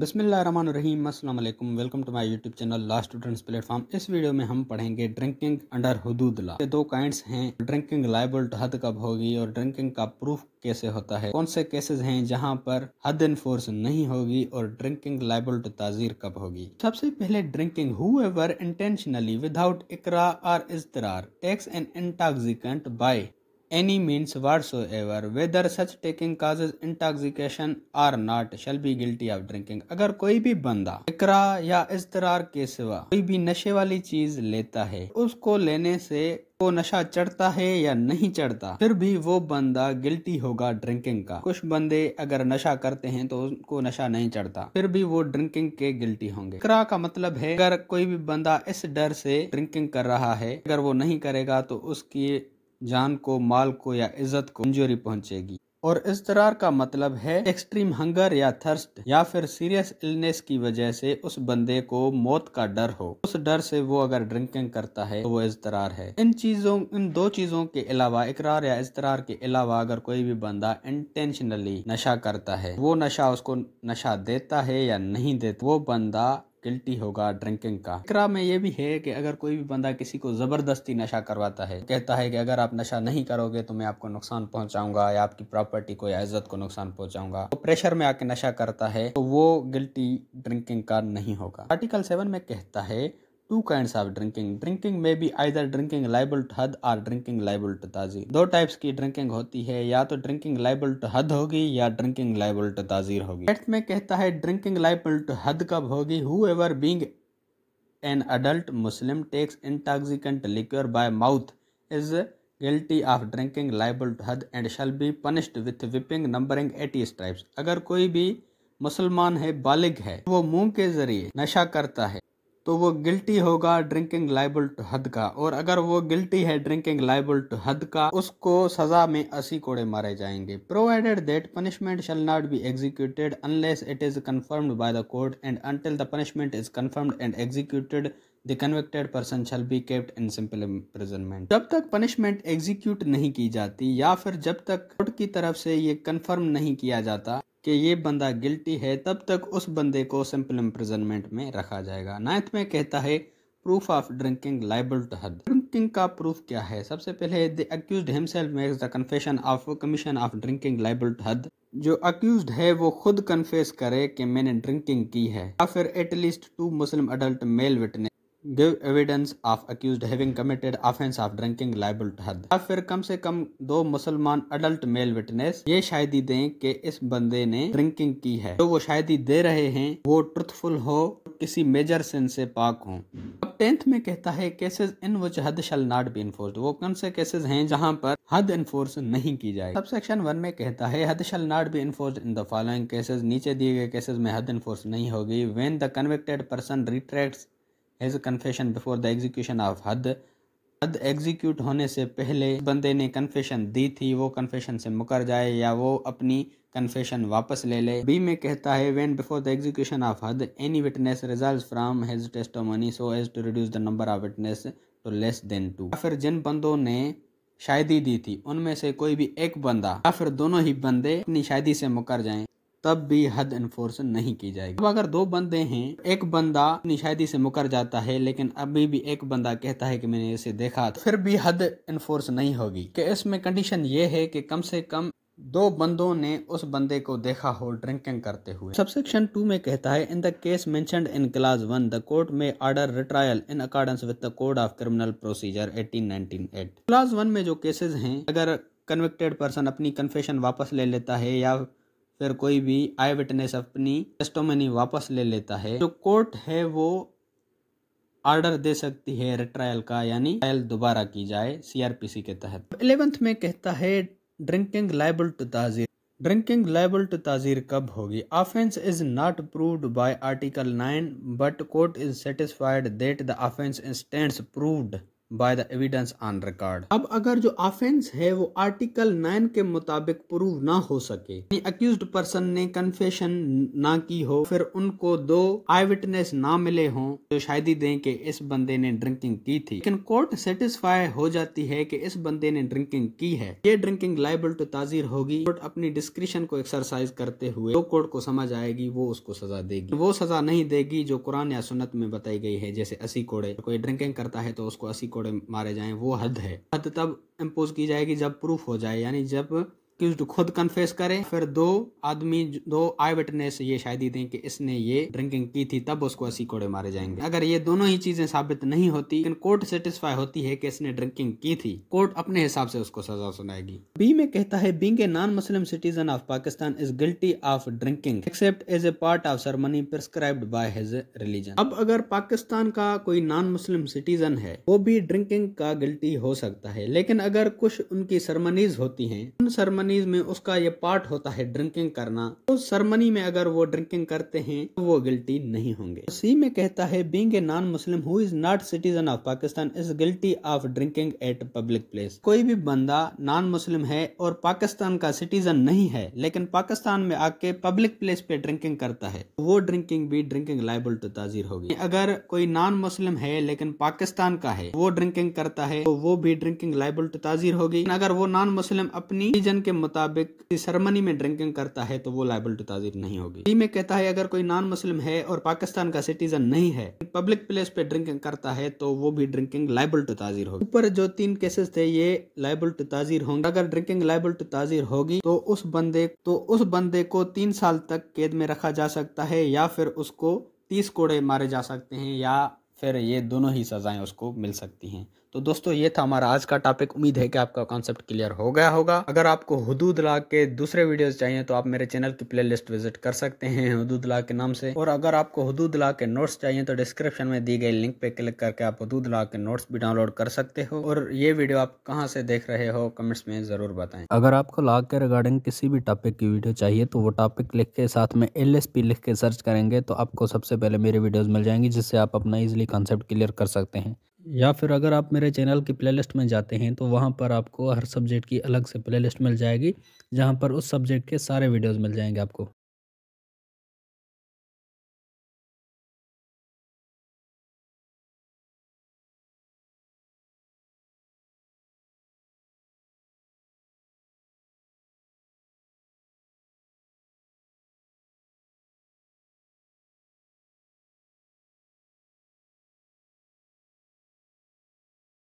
बसमीम अल्लाम welcome to my YouTube channel last students platform इस वीडियो में हम पढ़ेंगे ड्रिंकिंग अंडर हदूद ला ये दो काइंड्स हैं ड्रिंकिंग लाइबल हद कब होगी और ड्रिंकिंग का प्रूफ कैसे होता है कौन से केसेस हैं जहां पर हद इनफोर्स नहीं होगी और ड्रिंकिंग लाइबल टू ताजीर कब होगी सबसे पहले ड्रिंकिंग हुएवर इंटेंशनली विदाउट इकरा और इजतरार takes an intoxicant by any means whatsoever whether such taking causes intoxication or not shall be guilty of drinking agar koi bhi banda ikra ya istirar ke siwa koi bhi nashe wali cheez leta hai usko lene se वो नशा चढ़ता है या नहीं चढ़ता फिर भी वो बंदा गिल्टी होगा ड्रिंकिंग का कुछ बंदे अगर नशा करते हैं तो उनको नशा नहीं चढ़ता फिर भी वो ड्रिंकिंग के गिल्टी होंगे इकरा का मतलब है अगर कोई भी बंदा इस डर से ड्रिंकिंग कर रहा है अगर वो नहीं करेगा तो उसकी जान को माल को या इज्जत को इंजरी पहुंचेगी और तरह का मतलब है एक्सट्रीम हंगर या थर्स्ट या फिर सीरियस इलनेस की वजह से उस बंदे को मौत का डर हो उस डर से वो अगर ड्रिंकिंग करता है तो वो तरह है इन चीजों इन दो चीजों के अलावा इकरार या इसतरार के अलावा अगर कोई भी बंदा इंटेंशनली नशा करता है वो नशा उसको नशा देता है या नहीं देता वो बंदा गिल्टी होगा ड्रिंकिंग का इकरा में ये भी है कि अगर कोई भी बंदा किसी को ज़बरदस्ती नशा करवाता है कहता है कि अगर आप नशा नहीं करोगे तो मैं आपको नुकसान पहुंचाऊंगा या आपकी प्रॉपर्टी को या इज्जत को नुकसान पहुंचाऊंगा तो प्रेशर में आके नशा करता है तो वो गिल्टी ड्रिंकिंग का नहीं होगा आर्टिकल सेवन में कहता है two kinds of drinking. Drinking may be either drinking liable to हद और drinking liable to ताजीर दो टाइप्स की drinking होती है या तो drinking liable to हद होगी या drinking liable to ताजीर होगी एक्ट में कहता है drinking liable to हद कब होगी whoever being an adult Muslim takes intoxicant liquor by mouth is guilty of drinking liable to हद and shall be punished with whipping numbering eighty stripes अगर कोई भी मुसलमान है बालिग है वो मुंह के जरिए नशा करता है तो वो गिल्टी होगा ड्रिंकिंग लाइबल टू हद का और अगर वो गिल्टी है ड्रिंकिंग लाइबल टू हद का उसको सजा में अस्सी कोड़े मारे जाएंगे provided that punishment shall not be executed unless it is confirmed by the court and until the punishment is confirmed and executed the convicted person shall be kept in simple imprisonment जब तक punishment execute नहीं की जाती या फिर जब तक court की तरफ से ये कन्फर्म नहीं किया जाता कि ये बंदा गिल्टी है तब तक उस बंदे को सिंपल इम्प्रजनमेंट में रखा जाएगा नाइन्थ में कहता है proof of drinking liable to हद ड्रिंकिंग का प्रूफ क्या है सबसे पहले the accused himself makes the confession of commission of drinking liable to हद जो अक्यूज है वो खुद कन्फेस करे कि मैंने ड्रिंकिंग की है या फिर at least two Muslim adult male witness give evidence of accused having committed offence of drinking liable हद या फिर कम से कम दो मुसलमान अडल्ट मेल विटनेस ये शायदी दें कि इस बंदे ने ड्रिंकिंग की है जो तो वो शायदी दे रहे हैं वो ट्रुथफुल हो किसी मेजर सिन से पाक हो अब टेंथ में कहता है केसेस इन विच हद शल नॉट बी इन्फोर्स वो कौन से केसेस हैं जहां पर हद इन्फोर्स नहीं की जाए सब सेक्शन वन में कहता है हद shall not be enforce in the following cases नीचे दिए गए केसेस में हद इन्फोर्स नहीं होगी when the convicted person retract his confession before the execution of हद हद एग्जीक्यूट होने से पहले बंदे ने कन्फेशन दी थी वो कन्फेशन से मुकर जाए या वो अपनी कन्फेशन वापस ले ले बी में कहता है when before the execution of हद any witness result from his money so as to reduce the number of witness to less than two फिर जिन बंदों ने शायदी दी थी उनमें से कोई भी एक बंदा या फिर दोनों ही बंदे अपनी शायदी से मुकर जाएं तब भी हद इन्फोर्स नहीं की जाएगी अब अगर दो बंदे हैं एक बंदा निशायदी से मुकर जाता है लेकिन अभी भी एक बंदा कहता है कि मैंने इसे देखा तो फिर भी हद इन्फोर्स नहीं होगी कि इसमें कंडीशन ये है कि कम से कम दो बंदों ने उस बंदे को देखा हो ड्रिंकिंग करते हुए सबसेक्शन टू में कहता है in the case mention in class one the court may order retrial in accordance with the code of criminal procedure 18998 class one में जो केसेस हैं अगर कन्विक्टेड पर्सन अपनी कन्फेशन वापस ले लेता है या फिर कोई भी आई विटनेस अपनी टेस्टोमनी वापस ले लेता है जो कोर्ट है वो ऑर्डर दे सकती है रिट्रायल का यानी ट्रायल दोबारा की जाए सीआरपीसी के तहत इलेवेंथ में कहता है ड्रिंकिंग लाइबल टू ताजी ड्रिंकिंग लाइबल टू ताजीर कब होगी offence is not proved by article nine but court is satisfied that the offence stand proved by the evidence on record अब अगर जो ऑफेंस है वो आर्टिकल नाइन के मुताबिक प्रूव ना हो सके अक्यूज पर्सन ने कन्फेशन ना की हो फिर उनको दो आई विटनेस ना मिले हों जो तो शायदी दें कि इस बंदे ने ड्रिंकिंग की थी लेकिन कोर्ट सेटिस्फाई हो जाती है कि इस बंदे ने ड्रिंकिंग की है ये ड्रिंकिंग लाइबल टू ताजीर होगी कोर्ट अपनी डिस्क्रिशन को एक्सरसाइज करते हुए जो कोर्ट को समझ आएगी वो उसको सजा देगी वो सजा नहीं देगी जो कुरान या सुनत में बताई गई है जैसे असी कोड़े कोई ड्रिंकिंग करता है तो उसको असी कोड़े कोड़े मारे जाएं वो हद है हद तब इम्पोज की जाएगी जब प्रूफ हो जाए यानी जब अक्यूज्ड खुद कन्फेस करे फिर दो आदमी दो आई विटनेस ये शायद दें कि इसने ये ड्रिंकिंग की थी तब उसको असी कोड़े मारे जाएंगे अगर ये दोनों ही चीजें साबित नहीं होती लेकिन कोर्ट सेटिस्फाई होती है कि इसने ड्रिंकिंग की थी कोर्ट अपने हिसाब से उसको सजा सुनाएगी बी में कहता है being a non Muslim citizen of Pakistan is guilty of drinking except as a part of ceremony prescribed by his religion अब अगर पाकिस्तान का कोई नॉन मुस्लिम सिटीजन है वो भी ड्रिंकिंग का गिल्टी हो सकता है लेकिन अगर कुछ उनकी सरमनीज होती हैं उन सरमनी सेरेमनीज में उसका ये पार्ट होता है ड्रिंकिंग करना तो सरमनी में अगर वो ड्रिंकिंग करते हैं तो वो गिल्टी नहीं होंगे सी में कहता है being a non Muslim who is not citizen of Pakistan is guilty of drinking at public place कोई भी बंदा नॉन मुस्लिम है और पाकिस्तान का सिटीजन नहीं है लेकिन पाकिस्तान में आके पब्लिक प्लेस पे ड्रिंकिंग करता है तो वो ड्रिंकिंग भी ड्रिंकिंग लाइबल टू ताजीर होगी अगर कोई नॉन मुस्लिम है लेकिन पाकिस्तान का है वो ड्रिंकिंग करता है तो वो भी ड्रिंकिंग लाइबल टू ताजीर होगी अगर वो नॉन मुस्लिम अपनी रीजन के मुताबिक सरमनी में ड्रिंकिंग करता है तो वो लाइबल टू ताजीर नहीं होगी में कहता है अगर कोई नॉन मुस्लिम है और पाकिस्तान का सिटीजन नहीं है पब्लिक प्लेस पे ड्रिंकिंग करता है तो वो भी ड्रिंकिंग लाइबल टू ताजीर होगी ऊपर जो तीन केसेस थे ये लाइबल टू ताजीर होंगे अगर ड्रिंकिंग लाइबल टू ताजीर होगी तो उस बंदे तो उस बंदे को तीन साल तक कैद में रखा जा सकता है या फिर उसको तीस कोड़े मारे जा सकते हैं या फिर ये दोनों ही सजाएं उसको मिल सकती हैं तो दोस्तों ये था हमारा आज का टॉपिक उम्मीद है कि आपका कॉन्सेप्ट क्लियर हो गया होगा अगर आपको हदूद ला के दूसरे वीडियोस चाहिए तो आप मेरे चैनल की प्लेलिस्ट विजिट कर सकते हैं हदूद ला के नाम से और अगर आपको हदूद ला के नोट्स चाहिए तो डिस्क्रिप्शन में दी गई लिंक पे क्लिक करके आप हदूद ला के नोट्स भी डाउनलोड कर सकते हो और ये वीडियो आप कहाँ से देख रहे हो कमेंट्स में ज़रूर बताएं अगर आपको ला के रिगार्डिंग किसी भी टॉपिक की वीडियो चाहिए तो वो टॉपिक लिख के साथ में एल लिख के सर्च करेंगे तो आपको सबसे पहले मेरी वीडियोज़ मिल जाएंगी जिससे आप अपना इजिली कॉन्सेप्ट क्लियर कर सकते हैं या फिर अगर आप मेरे चैनल की प्लेलिस्ट में जाते हैं तो वहाँ पर आपको हर सब्जेक्ट की अलग से प्लेलिस्ट मिल जाएगी जहाँ पर उस सब्जेक्ट के सारे वीडियोस मिल जाएंगे आपको